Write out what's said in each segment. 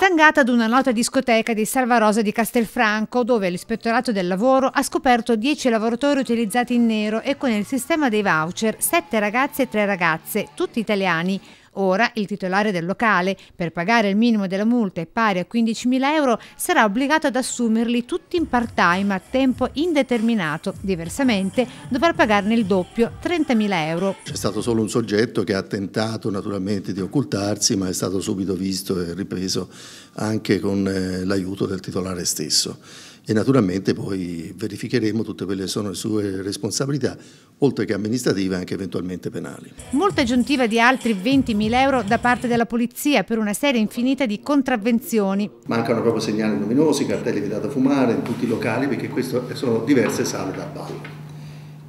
stangata ad una nota discoteca di Salvarosa di Castelfranco, dove l'ispettorato del lavoro ha scoperto 10 lavoratori utilizzati in nero e con il sistema dei voucher 7 ragazze e 3 ragazze, tutti italiani, Ora il titolare del locale, per pagare il minimo della multa pari a 15.000 euro, sarà obbligato ad assumerli tutti in part-time a tempo indeterminato. Diversamente dovrà pagarne il doppio, 30.000 euro. C'è stato solo un soggetto che ha tentato naturalmente di occultarsi, ma è stato subito visto e ripreso anche con eh, l'aiuto del titolare stesso e naturalmente poi verificheremo tutte quelle che sono le sue responsabilità, oltre che amministrative anche eventualmente penali. Molta aggiuntiva di altri 20.000 euro da parte della polizia per una serie infinita di contravvenzioni. Mancano proprio segnali luminosi, cartelli vietati a fumare in tutti i locali perché queste sono diverse sale da ballo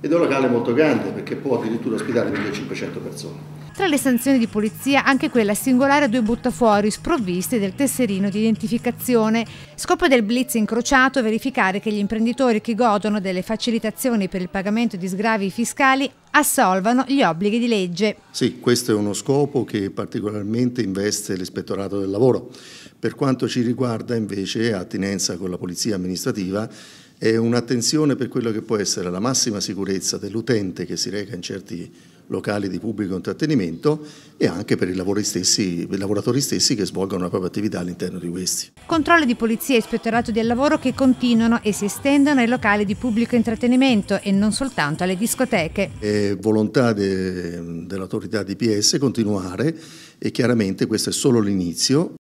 ed è un locale molto grande perché può addirittura ospitare 1500 persone. Tra le sanzioni di polizia anche quella singolare a due buttafuori sprovviste del tesserino di identificazione. Scopo del blitz incrociato è verificare che gli imprenditori che godono delle facilitazioni per il pagamento di sgravi fiscali assolvano gli obblighi di legge. Sì, questo è uno scopo che particolarmente investe l'ispettorato del lavoro. Per quanto ci riguarda invece attinenza con la polizia amministrativa e un'attenzione per quello che può essere la massima sicurezza dell'utente che si reca in certi locali di pubblico intrattenimento e anche per i, stessi, per i, lavoratori stessi che svolgono la propria attività all'interno di questi. Controlli di polizia e ispettorato del lavoro che continuano e si estendono ai locali di pubblico intrattenimento e non soltanto alle discoteche. È volontà de, dell'autorità DPS continuare e chiaramente questo è solo l'inizio